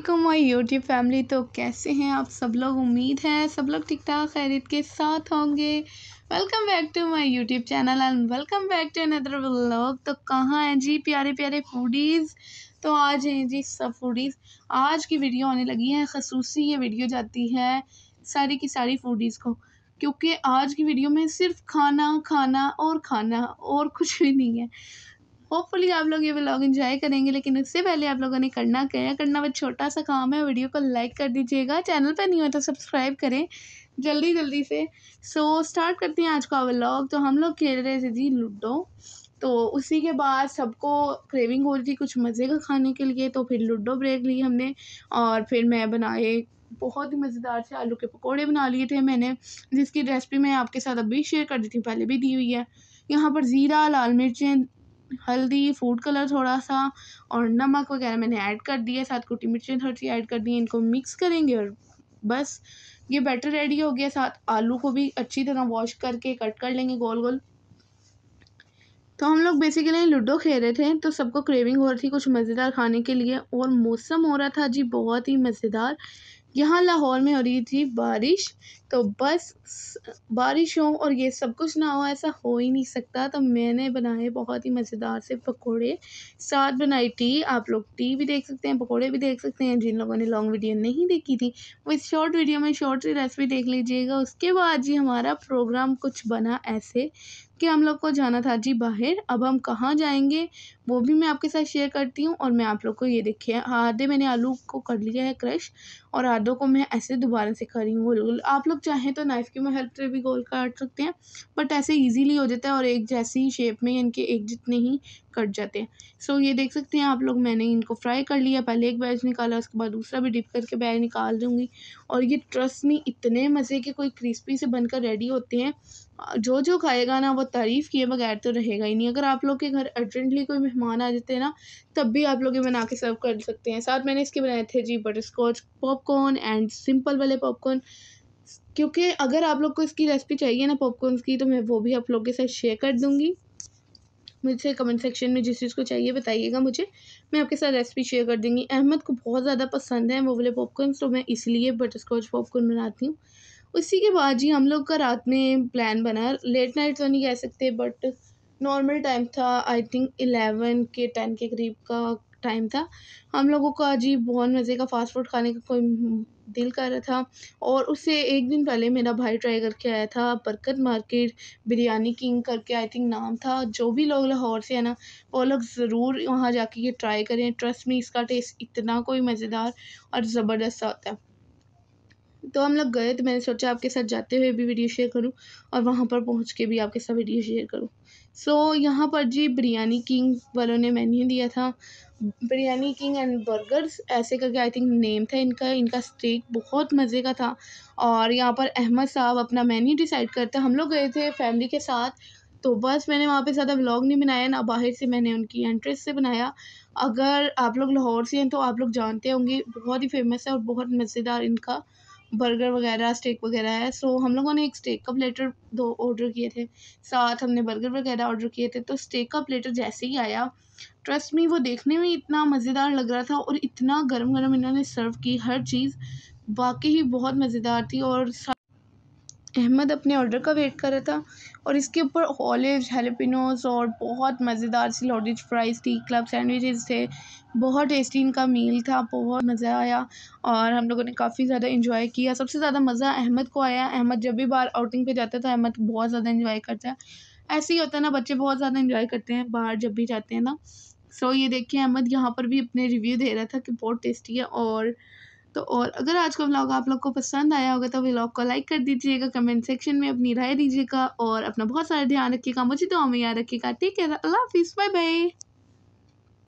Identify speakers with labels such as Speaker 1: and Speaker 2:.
Speaker 1: अल्लाम my YouTube family तो कैसे हैं आप सब लोग उम्मीद है सब लोग ठीक ठाक खैरित के साथ होंगे welcome back to my YouTube channel and welcome back to another vlog तो कहाँ हैं जी प्यारे प्यारे फूडीज़ तो आज हैं जी सब फूडीज़ आज की वीडियो आने लगी है खसूसी ये वीडियो जाती है सारी की सारी फूडीज़ को क्योंकि आज की वीडियो में सिर्फ खाना खाना और खाना और कुछ भी नहीं है होपफुली आप लोग ये ब्लॉग इन्जॉय करेंगे लेकिन उससे पहले आप लोगों ने करना क्या करना बस छोटा सा काम है वीडियो को लाइक कर दीजिएगा चैनल पर नहीं हो तो सब्सक्राइब करें जल्दी जल्दी से सो so, स्टार्ट करते हैं आज का व्लॉग तो हम लोग खेल रहे थे जी लूडो तो उसी के बाद सबको क्रेविंग हो रही थी कुछ मज़े का खाने के लिए तो फिर लूडो ब्रेक ली हमने और फिर मैं बनाए बहुत ही मज़ेदार से आलू के पकोड़े बना लिए थे मैंने जिसकी रेसिपी मैं आपके साथ अभी शेयर कर दी थी पहले भी दी हुई है यहाँ पर ज़ीरा लाल मिर्चें हल्दी फ़ूड कलर थोड़ा सा और नमक वगैरह मैंने ऐड कर दिया साथ कुटी मिर्चें थोड़ी सी ऐड कर दी इनको मिक्स करेंगे और बस ये बैटर रेडी हो गया साथ आलू को भी अच्छी तरह वॉश करके कट कर लेंगे गोल गोल तो हम लोग बेसिकली लूडो खेल रहे थे तो सबको क्रेविंग हो रही थी कुछ मज़ेदार खाने के लिए और मौसम हो रहा था जी बहुत ही मज़ेदार यहाँ लाहौर में हो रही थी बारिश तो बस बारिश हो और ये सब कुछ ना हो ऐसा हो ही नहीं सकता तो मैंने बनाए बहुत ही मज़ेदार से पकोड़े साथ बनाई टी आप लोग टी भी देख सकते हैं पकोड़े भी देख सकते हैं जिन लोगों ने लॉन्ग वीडियो नहीं देखी थी वो इस शॉर्ट वीडियो में शॉर्ट सी रेसिपी देख लीजिएगा उसके बाद जी हमारा प्रोग्राम कुछ बना ऐसे कि हम लोग को जाना था जी बाहर अब हम कहाँ जाएंगे वो भी मैं आपके साथ शेयर करती हूँ और मैं आप लोग को ये देखिए आधे मैंने आलू को कर लिया है क्रश और आधों को मैं ऐसे दोबारा से कर रही हूँ गोल गोल आप लोग चाहें तो नाइफ़ की हेल्प से भी गोल काट सकते हैं बट ऐसे ईजीली हो जाता है और एक जैसी ही शेप में इनके एक जितने ही कट जाते हैं सो ये देख सकते हैं आप लोग मैंने इनको फ्राई कर लिया पहले एक बैच निकाला उसके बाद दूसरा भी डिप करके बैच निकाल दूँगी और ये ट्रस्ट में इतने मज़े के कोई क्रिस्पी से बनकर रेडी होते हैं जो जो खाएगा ना वो तारीफ़ किए बगैर तो रहेगा ही नहीं अगर आप लोग के घर अर्जेंटली कोई मेहमान आ जाते हैं ना तब भी आप लोग ये बना के सर्व कर सकते हैं साथ मैंने इसके बनाए थे जी butter scotch popcorn and simple वाले पॉपकॉर्न क्योंकि अगर आप लोग को इसकी रेसिपी चाहिए ना पॉपकॉर्न की तो मैं वो भी आप लोग के साथ शेयर कर दूँगी मुझसे कमेंट सेक्शन में जिस चीज़ को चाहिए बताइएगा मुझे मैं आपके साथ रेसिपी शेयर कर दूँगी अहमद को बहुत ज़्यादा पसंद है वो वाले पॉपकॉर्न तो मैं इसलिए बटर स्कॉच पॉपकॉर्न बनाती हूँ उसी के बाद जी हम लोग का रात में प्लान बना लेट नाइट तो नहीं कह सकते बट नॉर्मल टाइम था आई थिंक एलेवन के टेन के करीब का टाइम था हम लोगों का जी बहुत मज़े का फ़ास्ट फूड खाने का कोई दिल कर रहा था और उससे एक दिन पहले मेरा भाई ट्राई करके आया था बरकत मार्केट बिरयानी किंग करके आई थिंक नाम था जो भी लोग लाहौर से है ना वो लोग ज़रूर वहाँ जाके ये ट्राई करें ट्रस्ट में इसका टेस्ट इतना कोई मज़ेदार और ज़बरदस्त होता है तो हम लोग गए तो मैंने सोचा आपके साथ जाते हुए भी वीडियो शेयर करूं और वहां पर पहुंच के भी आपके साथ वीडियो शेयर करूं सो so, यहाँ पर जी बिरयानी किंग वालों ने मेन्यू दिया था बिरयानी किंग एंड बर्गर्स ऐसे करके आई थिंक नेम था इनका इनका स्टेक बहुत मज़े का था और यहाँ पर अहमद साहब अपना मेन्यू डिसाइड करते हम लोग गए थे फैमिली के साथ तो बस मैंने वहाँ पे ज़्यादा व्लॉग नहीं बनाया ना बाहर से मैंने उनकी एंट्रेंस से बनाया अगर आप लोग लाहौर से हैं तो आप लोग जानते होंगे बहुत ही फेमस है और बहुत मज़ेदार इनका बर्गर वगैरह स्टेक वगैरह है सो हम लोगों ने एक स्टेक का प्लेटर दो ऑर्डर किए थे साथ हमने बर्गर वगैरह ऑर्डर किए थे तो स्टेक का प्लेटर जैसे ही आया ट्रस्ट मी वो देखने में इतना मज़ेदार लग रहा था और इतना गर्म गर्म इन्होंने सर्व की हर चीज़ वाकई ही बहुत मज़ेदार थी और अहमद अपने ऑर्डर का वेट कर रहा था और इसके ऊपर ऑलिव हेलपिनोस और बहुत मज़ेदार सी लॉडिज फ्राइज़ थी क्लब सैंडविचेस थे बहुत टेस्टी इनका मील था बहुत मज़ा आया और हम लोगों ने काफ़ी ज़्यादा इन्जॉय किया सबसे ज़्यादा मज़ा अहमद को आया अहमद जब भी बाहर आउटिंग पे जाता था तो अहमद बहुत ज़्यादा इन्जॉय करता है ऐसे ही होता है ना बच्चे बहुत ज़्यादा इन्जॉय करते हैं बाहर जब भी जाते हैं ना सो ये देखिए अहमद यहाँ पर भी अपने रिव्यू दे रहा था कि बहुत टेस्टी है और तो और अगर आज का व्लॉग आप लोग को पसंद आया होगा तो व्लॉग को लाइक कर दीजिएगा कमेंट सेक्शन में अपनी राय दीजिएगा और अपना बहुत सारा ध्यान रखिएगा मुझे दुआ में याद रखिएगा ठीक है अल्लाह हाफिज़ बाय बाय